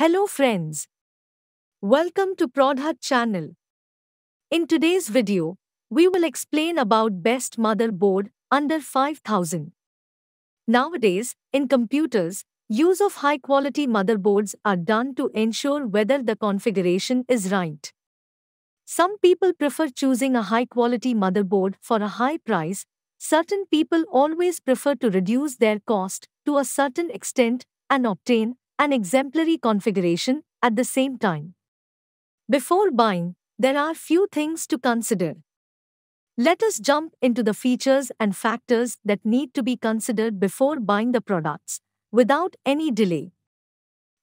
Hello friends. Welcome to Prodhat channel. In today's video, we will explain about best motherboard under 5000. Nowadays, in computers, use of high-quality motherboards are done to ensure whether the configuration is right. Some people prefer choosing a high-quality motherboard for a high price. Certain people always prefer to reduce their cost to a certain extent and obtain an exemplary configuration at the same time. Before buying, there are few things to consider. Let us jump into the features and factors that need to be considered before buying the products, without any delay.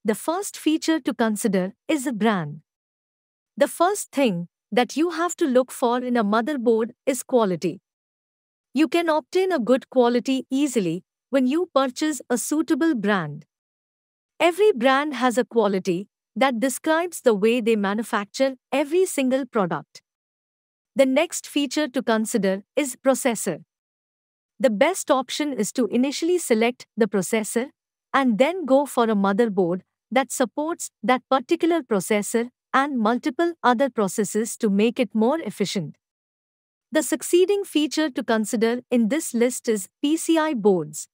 The first feature to consider is the brand. The first thing that you have to look for in a motherboard is quality. You can obtain a good quality easily when you purchase a suitable brand. Every brand has a quality that describes the way they manufacture every single product. The next feature to consider is processor. The best option is to initially select the processor and then go for a motherboard that supports that particular processor and multiple other processes to make it more efficient. The succeeding feature to consider in this list is PCI boards,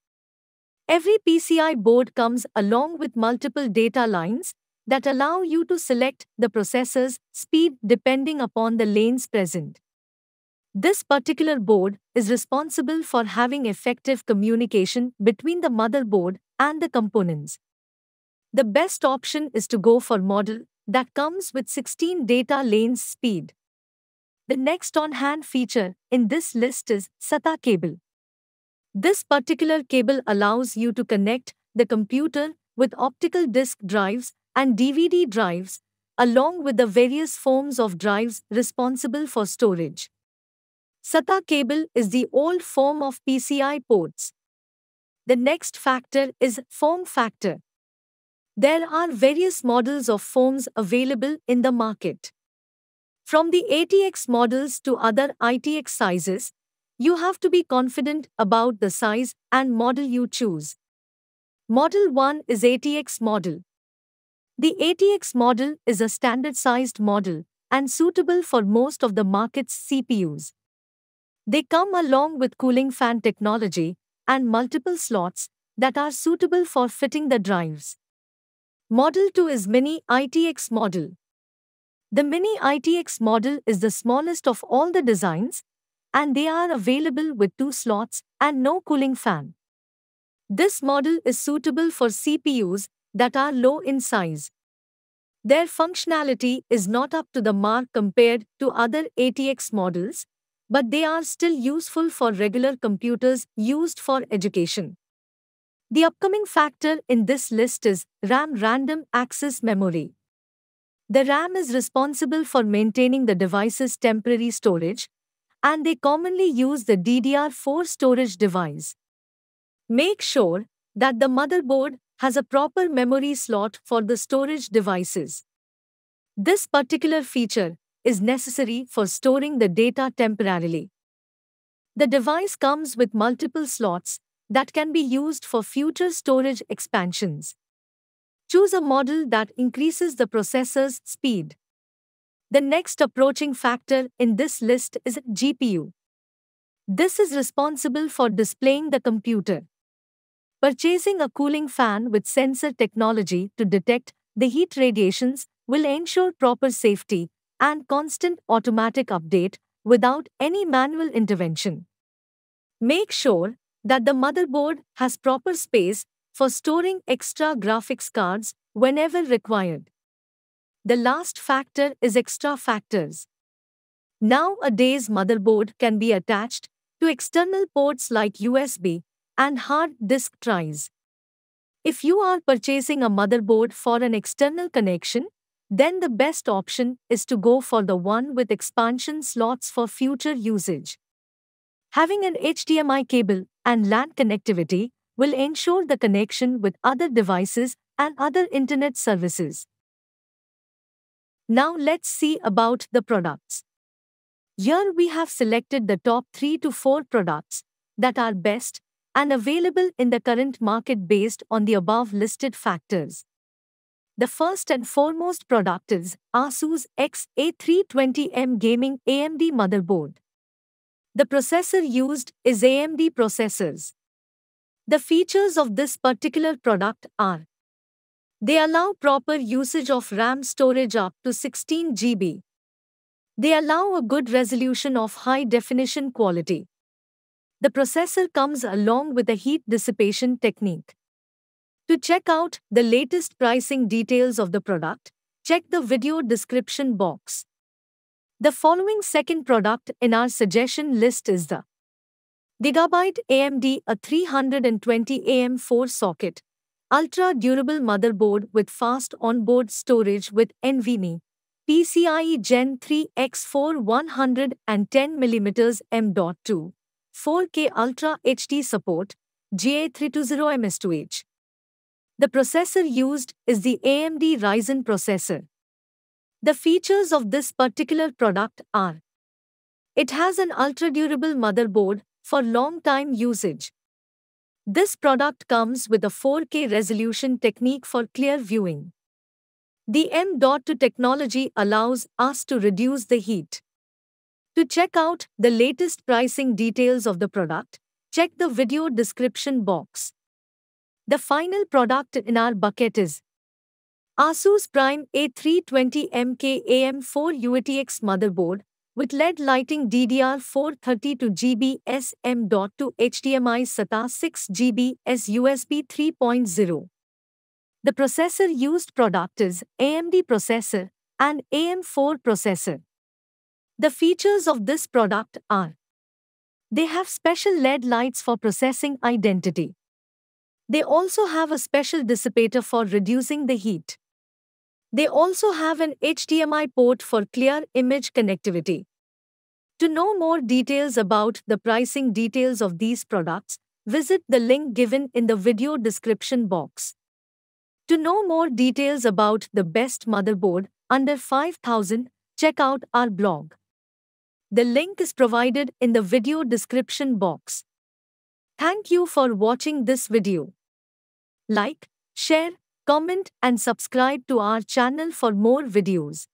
Every PCI board comes along with multiple data lines that allow you to select the processor's speed depending upon the lanes present. This particular board is responsible for having effective communication between the motherboard and the components. The best option is to go for model that comes with 16 data lanes speed. The next on hand feature in this list is SATA cable. This particular cable allows you to connect the computer with optical disk drives and DVD drives, along with the various forms of drives responsible for storage. SATA cable is the old form of PCI ports. The next factor is form factor. There are various models of forms available in the market. From the ATX models to other ITX sizes, you have to be confident about the size and model you choose. Model 1 is ATX model. The ATX model is a standard-sized model and suitable for most of the market's CPUs. They come along with cooling fan technology and multiple slots that are suitable for fitting the drives. Model 2 is Mini ITX model. The Mini ITX model is the smallest of all the designs and they are available with two slots and no cooling fan. This model is suitable for CPUs that are low in size. Their functionality is not up to the mark compared to other ATX models, but they are still useful for regular computers used for education. The upcoming factor in this list is RAM Random Access Memory. The RAM is responsible for maintaining the device's temporary storage, and they commonly use the DDR4 storage device. Make sure that the motherboard has a proper memory slot for the storage devices. This particular feature is necessary for storing the data temporarily. The device comes with multiple slots that can be used for future storage expansions. Choose a model that increases the processor's speed. The next approaching factor in this list is GPU. This is responsible for displaying the computer. Purchasing a cooling fan with sensor technology to detect the heat radiations will ensure proper safety and constant automatic update without any manual intervention. Make sure that the motherboard has proper space for storing extra graphics cards whenever required. The last factor is extra factors. Nowadays motherboard can be attached to external ports like USB and hard disk drives. If you are purchasing a motherboard for an external connection, then the best option is to go for the one with expansion slots for future usage. Having an HDMI cable and LAN connectivity will ensure the connection with other devices and other internet services. Now let's see about the products. Here we have selected the top 3 to 4 products that are best and available in the current market based on the above listed factors. The first and foremost product is ASUS XA320M Gaming AMD motherboard. The processor used is AMD processors. The features of this particular product are they allow proper usage of RAM storage up to 16 GB. They allow a good resolution of high definition quality. The processor comes along with a heat dissipation technique. To check out the latest pricing details of the product, check the video description box. The following second product in our suggestion list is the Gigabyte AMD A320 AM4 socket Ultra durable motherboard with fast onboard storage with NVMe. PCIe Gen 3 X4 110mm M.2. 4K Ultra HD support. GA320MS2H. The processor used is the AMD Ryzen processor. The features of this particular product are it has an ultra-durable motherboard for long-time usage. This product comes with a 4K resolution technique for clear viewing. The M.2 technology allows us to reduce the heat. To check out the latest pricing details of the product, check the video description box. The final product in our bucket is ASUS Prime A320MK AM4 UATX motherboard with LED lighting DDR4 32GB SM.2 HDMI SATA 6GB S USB 3.0. The processor used product is AMD processor and AM4 processor. The features of this product are They have special LED lights for processing identity. They also have a special dissipator for reducing the heat. They also have an HDMI port for clear image connectivity. To know more details about the pricing details of these products, visit the link given in the video description box. To know more details about the best motherboard under 5000, check out our blog. The link is provided in the video description box. Thank you for watching this video. Like, share, comment and subscribe to our channel for more videos.